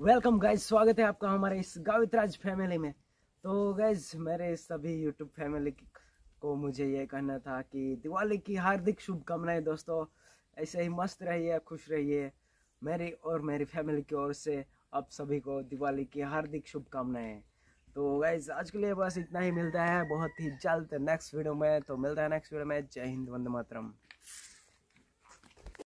welcome guys स्वागत है आपका हमारे इस गावितराज फैमिली में तो गाइज मेरे सभी यूट्यूब फैमिली को मुझे ये कहना था कि दिवाली की हार्दिक शुभकामनाएं दोस्तों ऐसे ही मस्त रहिए खुश रहिए मेरी और मेरी फैमिली की ओर से आप सभी को दिवाली की हार्दिक शुभकामनाएं तो गाइज आज के लिए बस इतना ही मिलता है बहुत ही जल्द नेक्स्ट वीडियो में तो मिलता है नेक्स्ट वीडियो में जय हिंद वंद मातरम